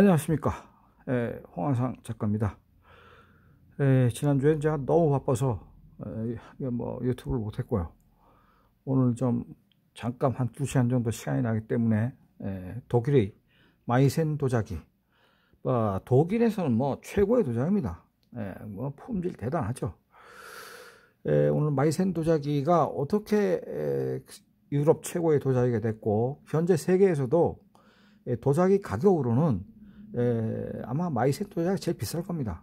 안녕하십니까 에, 예, 홍한상 작가입니다 에, 예, 지난주에 제가 너무 바빠서 에, 예, 뭐 유튜브를 못했고요 오늘 좀 잠깐 한 2시간 정도 시간이 나기 때문에 독일의 마이센 도자기 어, 독일에서는 뭐 최고의 도자기입니다 뭐 품질 대단하죠 오늘 마이센 도자기가 어떻게 유럽 최고의 도자기가 됐고 현재 세계에서도 도자기 가격으로는 에, 예, 아마 마이센토자가 제일 비쌀 겁니다.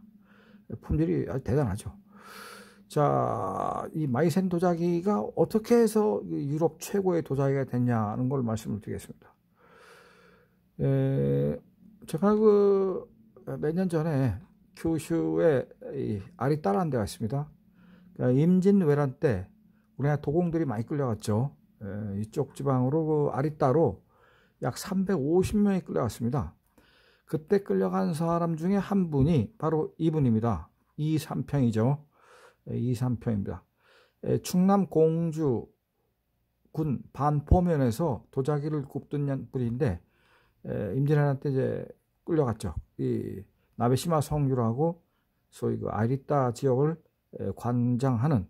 품질이 아주 대단하죠. 자, 이 마이센 도자기가 어떻게 해서 유럽 최고의 도자기가 됐냐는 걸 말씀을 드리겠습니다. 에, 예, 제가 그 몇 년 전에 교슈에 아리따라는 데가 있습니다. 그러니까 임진왜란 때 우리나라 도공들이 많이 끌려갔죠. 에, 예, 이쪽 지방으로 그 아리따로 약 350명이 끌려갔습니다. 그때 끌려간 사람 중에 한 분이 바로 이분입니다. 이삼평이죠. 예, 이삼평입니다. 예, 충남 공주 군 반포면에서 도자기를 굽던 분인데 예, 임진왜란 때 이제 끌려갔죠. 이 나베시마 성유라고 소위 그 아리따 지역을 관장하는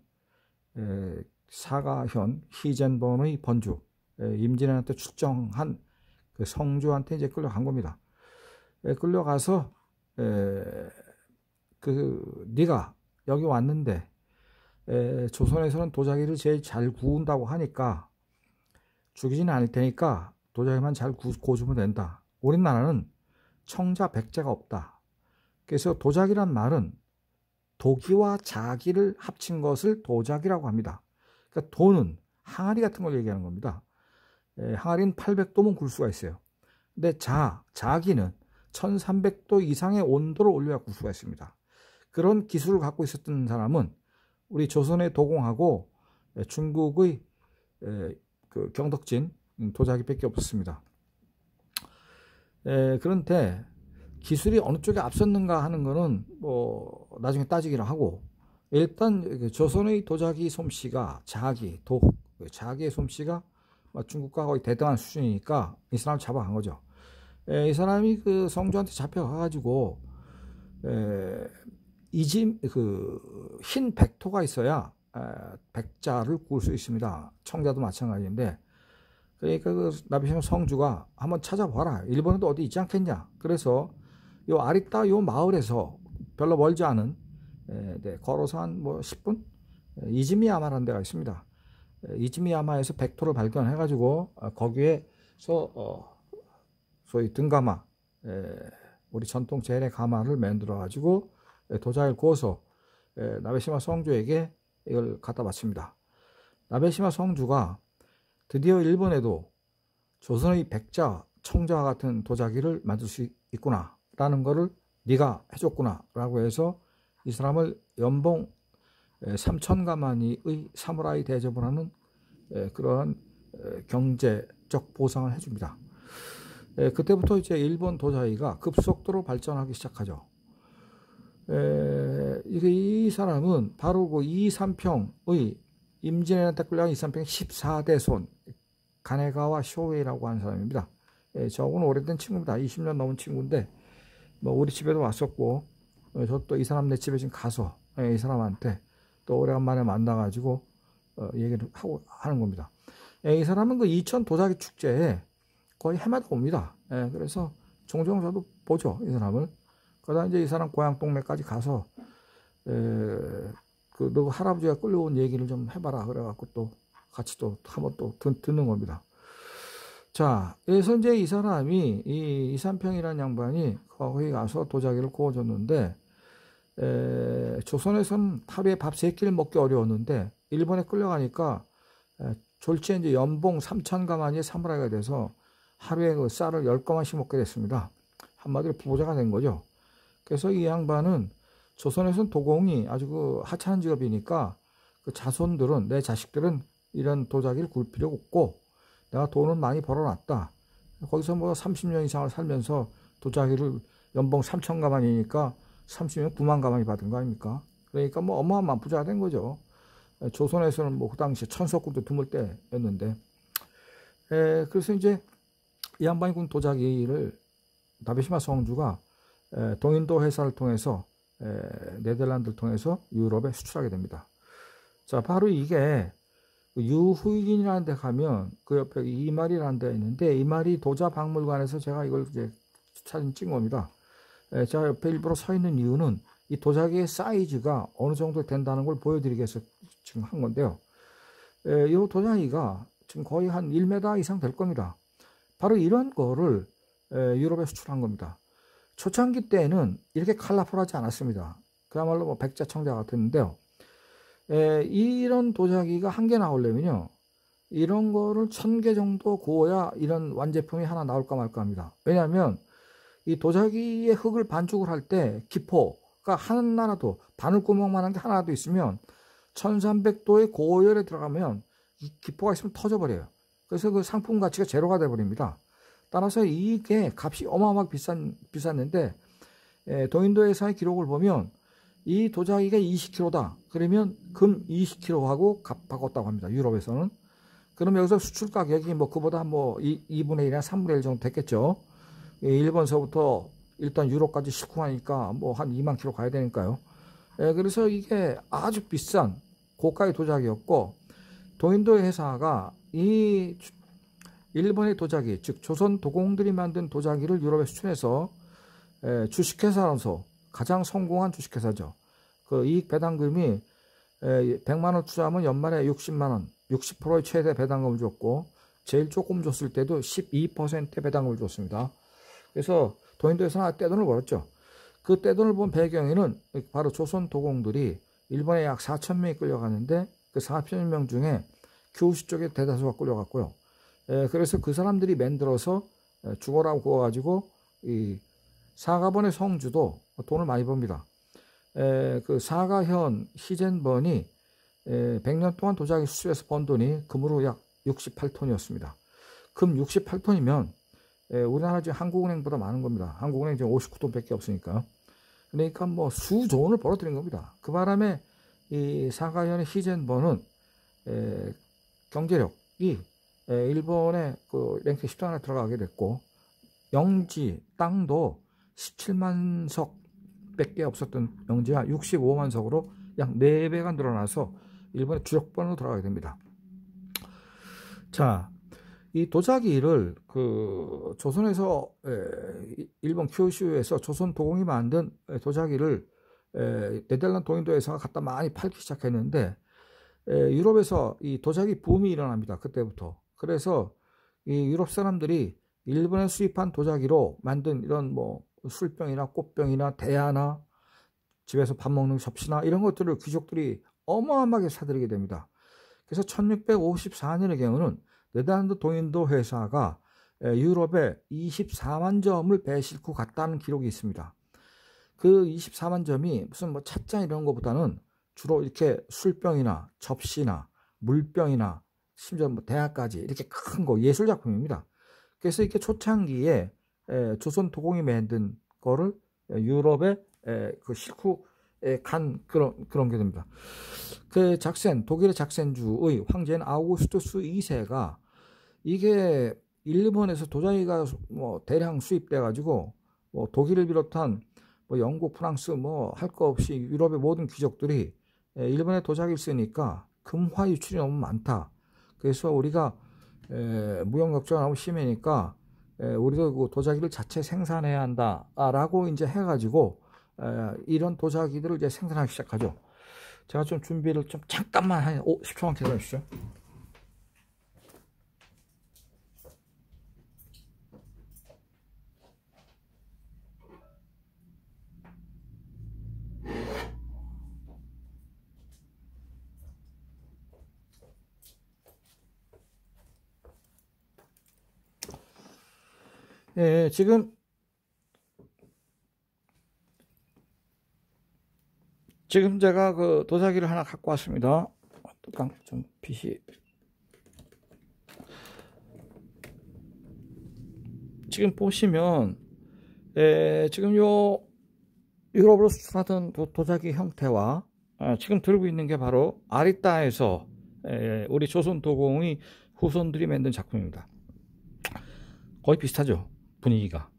사가현 희젠본의 번주 임진왜란 때 출정한 그 성주한테 이제 끌려간 겁니다. 끌려가서 에, 그 네가 여기 왔는데 에, 조선에서는 도자기를 제일 잘 구운다고 하니까 죽이지는 않을 테니까 도자기만 잘 구, 워주면 된다. 우리나라는 청자 백제가 없다. 그래서 도자기란 말은 도기와 자기를 합친 것을 도자기라고 합니다. 그러니까 도는 항아리 같은 걸 얘기하는 겁니다. 에, 항아리는 800도면 굴 수가 있어요. 근데 자, 자기는 1300도 이상의 온도를 올려야 구수가 있습니다. 그런 기술을 갖고 있었던 사람은 우리 조선의 도공하고 예, 중국의 예, 그 경덕진 음, 도자기밖에 없었습니다. 예, 그런데 기술이 어느 쪽에 앞섰는가 하는 것은 뭐 나중에 따지기로 하고 일단 그 조선의 도자기 솜씨가 자기, 독, 그 자기의 솜씨가 중국과 거의 대등한 수준이니까 이 사람 을 잡아간 거죠. 에, 이 사람이 그 성주한테 잡혀가가지고 이집그흰 백토가 있어야 에, 백자를 구울 수 있습니다. 청자도 마찬가지인데 그러니까 그 나비심 성주가 한번 찾아봐라. 일본에도 어디 있지 않겠냐. 그래서 요 아리따 요 마을에서 별로 멀지 않은 에, 네, 걸어서 한뭐 10분 이즈미야마라는 데가 있습니다. 이즈미야마에서 백토를 발견해가지고 아, 거기에서 어, 소위 등가마, 에, 우리 전통 재일의 가마를 만들어 가지고 도자기를 구워서 에, 나베시마 성주에게 이걸 갖다 바칩니다. 나베시마 성주가 드디어 일본에도 조선의 백자, 청자와 같은 도자기를 만들 수 있구나라는 것을 네가 해줬구나라고 해서 이 사람을 연봉 3천 가마니의 사무라이 대접을 하는 그러한 경제적 보상을 해줍니다. 예, 그때부터 이제 일본 도자이가 급속도로 발전하기 시작하죠. 예, 이 사람은 바로 그 이삼평의 임진왜란 댓글량 이삼평 14대 손 가네가와 쇼웨이라고 하는 사람입니다. 예, 저하 오래된 친구입니다. 20년 넘은 친구인데 뭐 우리 집에도 왔었고 예, 어, 저도 이 사람 네 집에 지금 가서 예, 이 사람한테 또 오래간만에 만나가지고 어, 얘기를 하고 하는 겁니다. 예, 이 사람은 그 이천 도자기 축제에 거의 해마다 옵니다. 예, 그래서 종종 저도 보죠, 이 사람을. 그러다 이제 이 사람 고향 동네까지 가서, 에, 그, 너 할아버지가 끌려온 얘기를 좀 해봐라. 그래갖고 또 같이 또 한번 또 듣, 는 겁니다. 자, 그래서 이제 이 사람이, 이 이산평이라는 양반이 거기 가서 도자기를 구워줬는데, 에, 조선에서는 하루에 밥 세 끼를 먹기 어려웠는데, 일본에 끌려가니까, 에, 졸지에 이제 연봉 3천 가만히 사무라이가 돼서 하루에 그 쌀을 10가만씩 먹게 됐습니다. 한마디로 부자가 된 거죠. 그래서 이 양반은 조선에서는 도공이 아주 그 하찮은 직업이니까 그 자손들은 내 자식들은 이런 도자기를 굴 필요 없고 내가 돈은 많이 벌어놨다. 거기서 뭐 30년 이상을 살면서 도자기를 연봉 3천 가만이니까 30년 9만 가만이 받은 거 아닙니까? 그러니까 뭐 어마어마한 부자가 된 거죠. 조선에서는 뭐 그 당시 천석군도 드물 때였는데. 에, 그래서 이제 이 양반이 군 도자기를 나베시마 성주가 동인도 회사를 통해서 네덜란드를 통해서 유럽에 수출하게 됩니다. 자, 바로 이게 그 유후인이라는 데 가면 그 옆에 이말이라는 데가 있는데 이말이 도자 박물관에서 제가 이걸 이제 사진 찍은 겁니다. 제가 옆에 일부러 서 있는 이유는 이 도자기의 사이즈가 어느 정도 된다는 걸 보여드리기 위해서 지금 한 건데요. 이 도자기가 지금 거의 한 1m 이상 될 겁니다. 바로 이런 거를 유럽에 수출한 겁니다. 초창기 때에는 이렇게 칼라풀하지 않았습니다. 그야말로 뭐 백자청자 같았는데요. 에, 이런 도자기가 한 개 나오려면요. 이런 거를 천 개 정도 구워야 이런 완제품이 하나 나올까 말까 합니다. 왜냐하면 이 도자기의 흙을 반죽을 할 때 기포가 하나라도 바늘구멍만한 게 하나라도 있으면 1300도의 고열에 들어가면 이 기포가 있으면 터져버려요. 그래서 그 상품 가치가 제로가 돼버립니다. 따라서 이게 값이 어마어마하게 비싼, 비쌌는데 예, 동인도에서의 기록을 보면 이 도자기가 20kg다. 그러면 금 20kg하고 값바꿨다고 합니다. 유럽에서는. 그럼 여기서 수출 가격이 뭐 그보다 뭐 2, 분의 1이나 3분의 1 정도 됐겠죠. 예, 일본서부터 일단 유럽까지 식후하니까 뭐 한 2만 킬로 가야 되니까요. 예, 그래서 이게 아주 비싼 고가의 도자기였고 도인도 회사가 이 일본의 도자기, 즉 조선 도공들이 만든 도자기를 유럽에 수출해서 주식회사로서 가장 성공한 주식회사죠. 그 이익 배당금이 100만원 투자하면 연말에 60만원, 60%의 최대 배당금을 줬고 제일 조금 줬을 때도 12%의 배당금을 줬습니다. 그래서 도인도에서는 떼돈을 벌었죠. 그 떼돈을 본 배경에는 바로 조선 도공들이 일본에 약 4천 명이 끌려가는데 그 40명 중에 교우 쪽에 대다수가 끌려갔고요. 에, 그래서 그 사람들이 만들어서 죽어라고 구워가지고 이 사가번의 성주도 돈을 많이 법니다. 에, 그 사가현 희젠번이 에, 100년 동안 도자기 수입에서 번 돈이 금으로 약 68톤이었습니다. 금 68톤이면 에, 우리나라 지금 한국은행보다 많은 겁니다. 한국은행 지금 59톤밖에 없으니까요. 그러니까 뭐 수조 원을 벌어들인 겁니다. 그 바람에 이 사가현의 히젠버는 에, 경제력이 에, 일본의 그랭크 10등 안에 들어가게 됐고 영지 땅도 17만 석 밖에 없었던 영지가 65만 석으로 약 4배가 늘어나서 일본의 주력번으로 들어가게 됩니다. 자, 이 도자기를 그 조선에서 에, 일본 큐슈에서 조선 도공이 만든 도자기를 에, 네덜란드 동인도에서 갖다 많이 팔기 시작했는데 에, 유럽에서 이 도자기 붐이 일어납니다. 그때부터. 그래서 이 유럽 사람들이 일본에 수입한 도자기로 만든 이런 뭐 술병이나 꽃병이나 대야나 집에서 밥 먹는 접시나 이런 것들을 귀족들이 어마어마하게 사들이게 됩니다. 그래서 1654년의 경우는 네덜란드 동인도 회사가 유럽에 24만 점을 배싣고 갔다는 기록이 있습니다. 그 24만 점이 무슨 뭐 찻잔 이런 거보다는 주로 이렇게 술병이나 접시나 물병이나 심지어 뭐 대학까지 이렇게 큰 거 예술 작품입니다. 그래서 이렇게 초창기에 조선 도공이 만든 거를 유럽에그 식후에 간 그런 그런 게 됩니다. 그 작센 독일의 작센주의 황제인 아우구스투스 2세가 이게 일본에서 도자기가 뭐 대량 수입돼 가지고 뭐 독일을 비롯한 뭐 영국, 프랑스 뭐 할 거 없이 유럽의 모든 귀족들이 예, 일본에 도자기 쓰니까 금화 유출이 너무 많다. 그래서 우리가 에, 예, 무역 역조가 너무 심해니까 에, 예, 우리도 그 도자기를 자체 생산해야 한다라고 이제 해가지고 에, 이런 도자기들을 이제 생산하기 시작하죠. 제가 좀 준비를 좀 잠깐만 한 10초만 기다려 주시죠. 예, 예, 지금 지금 제가 그 도자기를 하나 갖고 왔습니다. 뚜껑 좀 빛이 지금 보시면 예, 지금 요 유럽으로 수출하던 도, 자기 형태와 예, 지금 들고 있는 게 바로 아리따에서 예, 우리 조선 도공이 후손들이 만든 작품입니다. 거의 비슷하죠. 분위기가.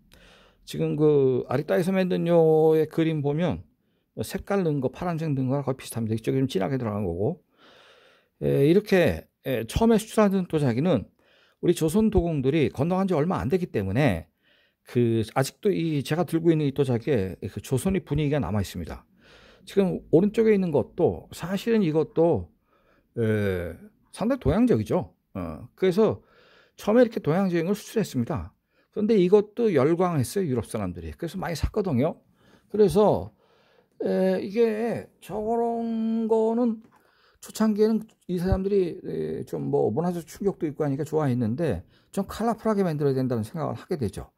지금 그 아리따이서 만든 요의 그림 보면 색깔 넣은 거 파란색 넣은 거랑 거의 비슷합니다. 이쪽이 좀 진하게 들어간 거고. 에, 예, 이렇게 에, 예, 처음에 수출하던 도자기는 우리 조선 도공들이 건너간 지 얼마 안 되기 때문에 그 아직도 이 제가 들고 있는 이 도자기에 그 조선의 분위기가 남아 있습니다. 지금 오른쪽에 있는 것도 사실은 이것도 에, 예, 상당히 동양적이죠. 어, 그래서 처음에 이렇게 동양적인 걸 수출했습니다. 그런데 이것도 열광했어요 유럽 사람들이. 그래서 많이 샀거든요. 그래서 에, 이게 저런 거는 초창기에는 이 사람들이 좀 뭐 문화적 충격도 있고 하니까 좋아했는데 좀 칼라풀하게 만들어야 된다는 생각을 하게 되죠.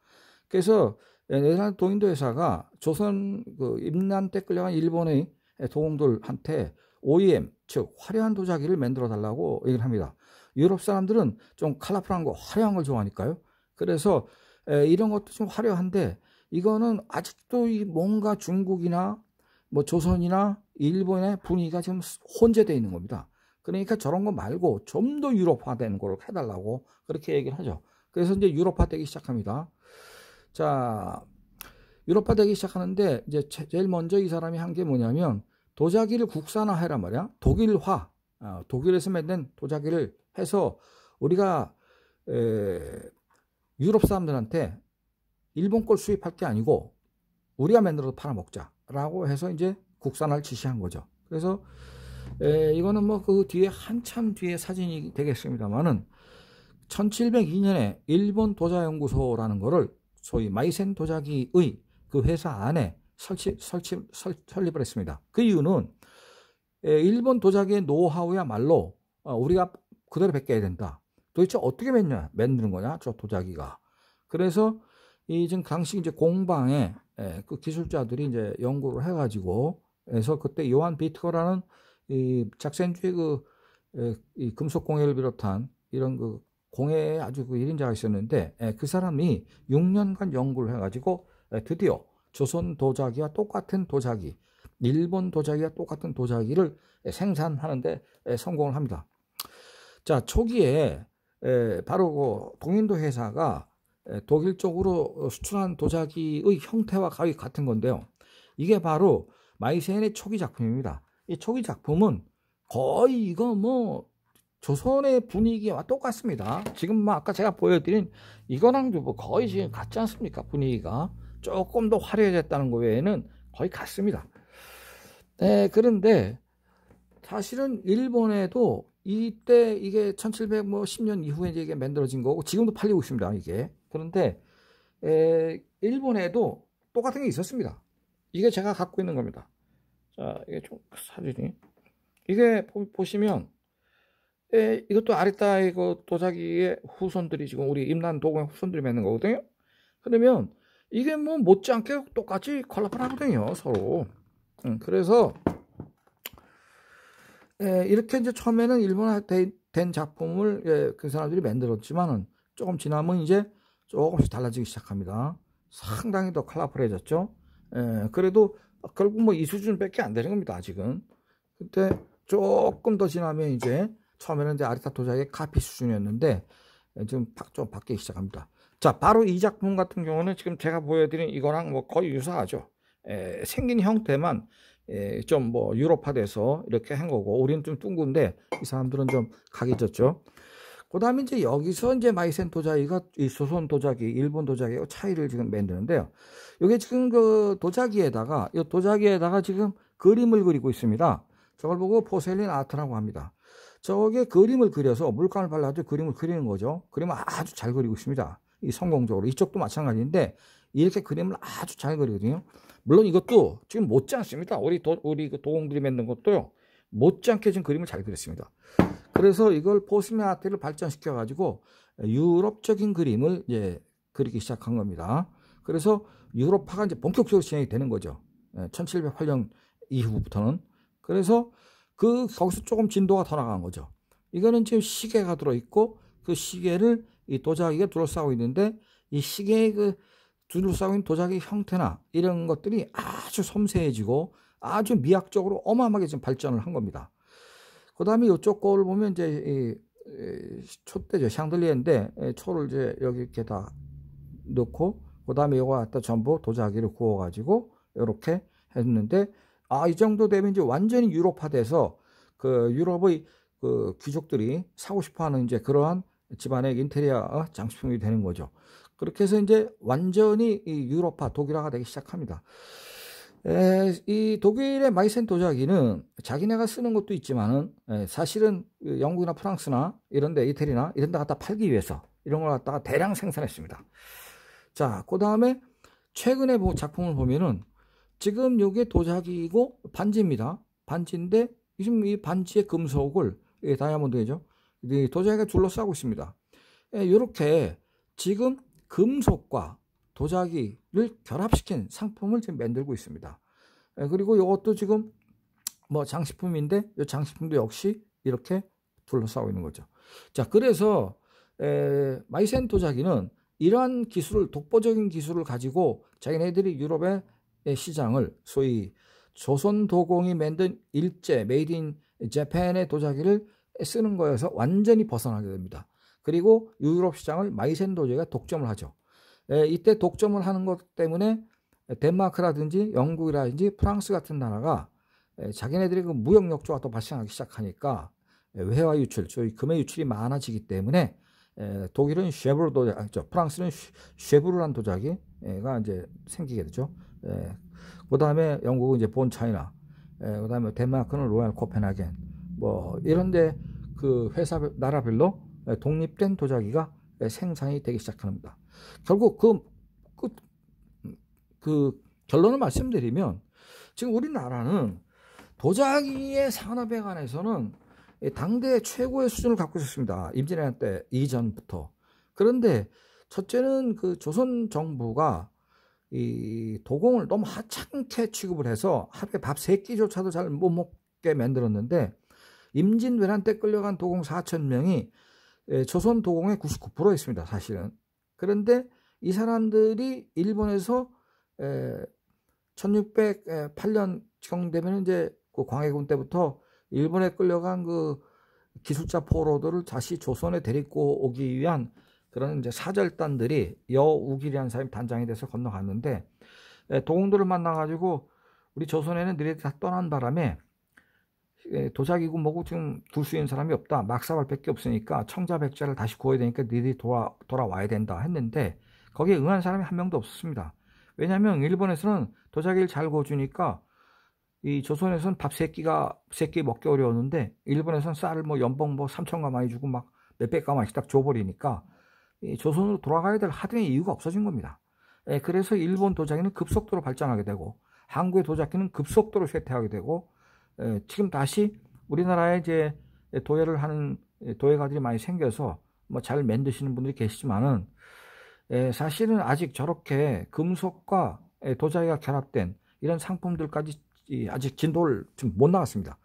그래서 예전에 동인도 회사가 조선 그 임난 때 끌려간 일본의 도공들한테 OEM 즉 화려한 도자기를 만들어 달라고 얘기를 합니다. 유럽 사람들은 좀 칼라풀한 거 화려한 걸 좋아하니까요. 그래서 이런 것도 좀 화려한데 이거는 아직도 뭔가 중국이나 뭐 조선이나 일본의 분위기가 지금 혼재되어 있는 겁니다. 그러니까 저런 거 말고 좀 더 유럽화된 걸 해달라고 그렇게 얘기를 하죠. 그래서 이제 유럽화 되기 시작합니다. 자, 유럽화 되기 시작하는데 이제 제일 먼저 이 사람이 한 게 뭐냐면 도자기를 국산화해라 말이야. 독일화. 어, 독일에서 만든 도자기를 해서 우리가 에, 유럽 사람들한테 일본 걸 수입할 게 아니고 우리가 만들어서 팔아먹자라고 해서 이제 국산화를 지시한 거죠. 그래서 에, 이거는 뭐 그 뒤에 한참 뒤에 사진이 되겠습니다만은 1702년에 일본 도자연구소라는 거를 소위 마이센 도자기의 그 회사 안에 설치, 설치, 설, 설립을 했습니다. 그 이유는 에, 일본 도자기의 노하우야말로 어, 우리가 그대로 베껴야 된다. 도대체 어떻게 맺냐, 만드는 거냐? 저 도자기가. 그래서 이 지금 당시 이제 공방에 예, 그 기술자들이 이제 연구를 해가지고 그래서 그때 요한 비트거라는 이 작센주의 그 예, 이 금속 공예를 비롯한 이런 그 공예에 아주 그 1인자가 있었는데 예, 그 사람이 6년간 연구를 해가지고 예, 드디어 조선 도자기와 똑같은 도자기, 일본 도자기와 똑같은 도자기를 생산하는데 예, 성공을 합니다. 자, 초기에 에, 바로 그 동인도 회사가 독일 쪽으로 수출한 도자기의 형태와 가위 같은 건데요. 이게 바로 마이센의 초기 작품입니다. 이 초기 작품은 거의 이거 뭐 조선의 분위기와 똑같습니다. 지금 뭐 아까 제가 보여드린 이거랑도 뭐 거의 지금 같지 않습니까? 분위기가 조금 더 화려해졌다는 것 외에는 거의 같습니다. 네, 그런데 사실은 일본에도 이때 이게 1710년 뭐 이후에 이게 만들어진 거고 지금도 팔리고 있습니다. 이게. 그런데 에, 일본에도 똑같은 게 있었습니다. 이게 제가 갖고 있는 겁니다. 자, 이게 좀 사진이 이게 보, 시면 에, 이것도 아리따이그 도자기의 후손들이 지금 우리 임난 도공의 후손들이 맺는 거거든요. 그러면 이게 뭐 못지않게 똑같이 컬러풀 하거든요. 서로. 음, 그래서 예, 이렇게 이제 처음에는 일본화된 작품을 예, 그 사람들이 만들었지만은 조금 지나면 이제 조금씩 달라지기 시작합니다. 상당히 더 컬러풀해졌죠. 예, 그래도 결국 뭐 이 수준밖에 안 되는 겁니다. 아직은. 그때 조금 더 지나면 이제 처음에는 이제 아리타도자기의 카피 수준이었는데 예, 지금 좀 바뀌기 시작합니다. 자, 바로 이 작품 같은 경우는 지금 제가 보여드린 이거랑 뭐 거의 유사하죠. 에, 예, 생긴 형태만 예, 좀뭐 유럽화돼서 이렇게 한 거고 우리는 좀 둥근데 이 사람들은 좀 각이 졌죠. 그다음에 이제 여기서 이제 마이센 도자기가 이 조선 도자기, 일본 도자기하 차이를 지금 만드는데요. 이게 지금 그 도자기에다가 이 도자기에다가 지금 그림을 그리고 있습니다. 저걸 보고 포셀린 아트라고 합니다. 저게 그림을 그려서 물감을 발라도 그림을 그리는 거죠. 그림을 아주 잘 그리고 있습니다. 이 성공적으로 이쪽도 마찬가지인데 이렇게 그림을 아주 잘 그리거든요. 물론 이것도 지금 못지않습니다. 우리 도, 우리 그 도공들이 만든 것도요. 못지않게 지금 그림을 잘 그렸습니다. 그래서 이걸 보스맨 아트를 발전시켜 가지고 유럽적인 그림을 이제 그리기 시작한 겁니다. 그래서 유럽화가 이제 본격적으로 진행이 되는 거죠. 1708년 예, 이후부터는. 그래서 그 거기서 조금 진도가 더 나간 거죠. 이거는 지금 시계가 들어 있고 그 시계를 이 도자기가 둘러싸고 있는데 이 시계의 그 둘러싸인 도자기 형태나 이런 것들이 아주 섬세해지고 아주 미학적으로 어마어마하게 지금 발전을 한 겁니다. 그 다음에 이쪽 거울 보면 이제 이 촛대죠. 샹들리에인데 예, 초를 이제 여기 이렇게 다 넣고 그 다음에 이거 갖다 전부 도자기를 구워가지고 이렇게 했는데 아 이 정도 되면 이제 완전히 유럽화돼서 그 유럽의 그 귀족들이 사고 싶어하는 이제 그러한 집안의 인테리어 장식품이 되는 거죠. 그렇게 해서 이제 완전히 이 유럽화 독일화가 되기 시작합니다. 에, 이 독일의 마이센 도자기는 자기네가 쓰는 것도 있지만은 에, 사실은 그 영국이나 프랑스나 이런데 이태리나 이런데 갖다 팔기 위해서 이런 걸 갖다가 대량 생산했습니다. 자, 그 다음에 최근에 작품을 보면은 지금 요게 도자기이고 반지입니다. 반지인데 지금 이 반지의 금속을 다이아몬드죠. 도자기가 둘러싸고 있습니다. 이렇게 지금 금속과 도자기를 결합시킨 상품을 지금 만들고 있습니다. 예, 그리고 이것도 지금 뭐 장식품인데 이 장식품도 역시 이렇게 둘러싸고 있는 거죠. 자, 그래서 에, 마이센 도자기는 이러한 기술을 독보적인 기술을 가지고 자기네들이 유럽의 시장을 소위 조선 도공이 만든 일제 메이드 인 재팬의 도자기를 쓰는 거에서 완전히 벗어나게 됩니다. 그리고 유럽 시장을 마이센도제가 독점을 하죠. 에, 예, 이때 독점을 하는 것 때문에 덴마크라든지 영국이라든지 프랑스 같은 나라가 에, 예, 자기네들이 그 무역 역조가 또 발생하기 시작하니까 에, 예, 외화 유출, 즉 금의 유출이 많아지기 때문에 에, 독일은 쉐브르 도자아 프랑스는 쉐브르란 도자기가 이제 생기게 되죠. 에, 그다음에 영국은 이제 본 차이나, 에, 그다음에 덴마크는 로얄 코펜하겐, 뭐 이런데 그 회사 나라별로 예, 독립된 도자기가 예, 생산이 되기 시작합니다. 결국 그, 그, 그 결론을 말씀드리면 지금 우리나라는 도자기의 산업에 관해서는 당대 최고의 수준을 갖고 있었습니다. 임진왜란 때 이전부터. 그런데 첫째는 그 조선 정부가 이 도공을 너무 하찮게 취급을 해서 하루에 밥세 끼조차도 잘 못 먹게 만들었는데 임진왜란 때 끌려간 도공 4천 명이 예, 조선 도공의 99%였습니다. 사실은. 그런데 이 사람들이 일본에서 1608년 정 되면 이제 그 광해군 때부터 일본에 끌려간 그 기술자 포로들을 다시 조선에 데리고 오기 위한 그런 이제 사절단들이 여우길이라는 사람이 단장이 돼서 건너갔는데 예, 도공들을 만나가지고 우리 조선에는 너희들이 다 떠난 바람에 도자기고 뭐고 지금 둘 수 있는 사람이 없다. 막사발밖에 없으니까 청자백자를 다시 구워야 되니까 니들이 돌아, 돌아와야 된다 했는데 거기에 응한 사람이 한 명도 없었습니다. 왜냐하면 일본에서는 도자기를 잘 구워주니까 이 조선에서는 밥 세끼가 세끼 먹기 어려웠는데 일본에서는 쌀을 뭐 연봉 뭐 3천 가마이 주고 막 몇백 가마이딱 줘버리니까 이 조선으로 돌아가야 될 하등의 이유가 없어진 겁니다. 예, 그래서 일본 도자기는 급속도로 발전하게 되고 한국의 도자기는 급속도로 쇠퇴하게 되고 예, 지금 다시 우리나라에 이제 도예를 하는 예, 도예가들이 많이 생겨서 뭐 잘 만드시는 분들이 계시지만은 예, 사실은 아직 저렇게 금속과 도자기가 결합된 이런 상품들까지 아직 진도를 좀못나갔습니다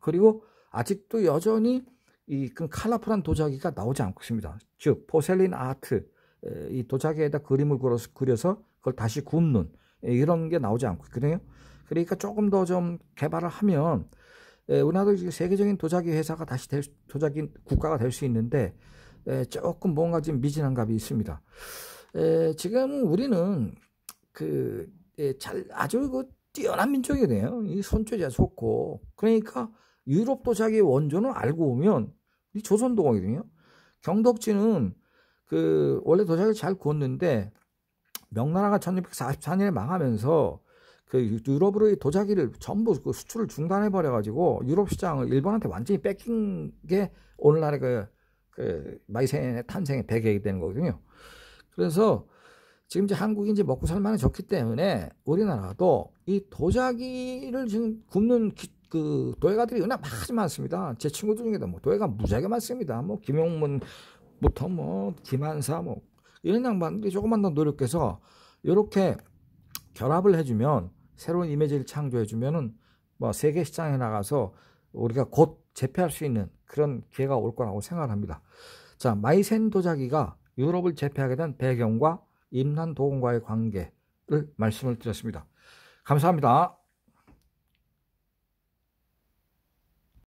그리고 아직도 여전히 이칼라풀한 그 도자기가 나오지 않고 있습니다. 즉 포셀린 아트 이 도자기에다 그림을 그려서 그걸 다시 굽는 이런 게 나오지 않고 있거든요. 그러니까 조금 더 좀 개발을 하면 예, 우리나라도 지금 세계적인 도자기 회사가 다시 될, 도자기 국가가 될 수 있는데 에, 예, 조금 뭔가 지금 미진한 값이 있습니다. 에, 예, 지금 우리는 그 예, 잘, 아주 그 뛰어난 민족이네요. 이 손재주가 좋고 그러니까 유럽 도자기 원조는 알고 오면 이조선동학거든요 경덕지는 그 원래 도자기를 잘 구웠는데 명나라가 1644년에 망하면서 그 유럽으로의 도자기를 전부 그 수출을 중단해 버려 가지고 유럽 시장을 일본한테 완전히 뺏긴 게 오늘날의 그, 그 마이센의 탄생의 배경이 되는 거거든요. 그래서 지금 이제 한국이 이제 먹고 살 만해졌기 때문에 우리나라도 이 도자기를 지금 굽는 기, 그 도예가들이 워낙 많지 많습니다. 제 친구들 중에도 뭐 도예가 무지하게 많습니다. 뭐 김용문부터 뭐 김한사 뭐 이런 양반들이 조금만 더 노력해서 이렇게 결합을 해주면 새로운 이미지를 창조해주면은 뭐 세계 시장에 나가서 우리가 곧 재패할 수 있는 그런 기회가 올 거라고 생각합니다. 자, 마이센 도자기가 유럽을 재패하게 된 배경과 임난 도공과의 관계를 말씀을 드렸습니다. 감사합니다.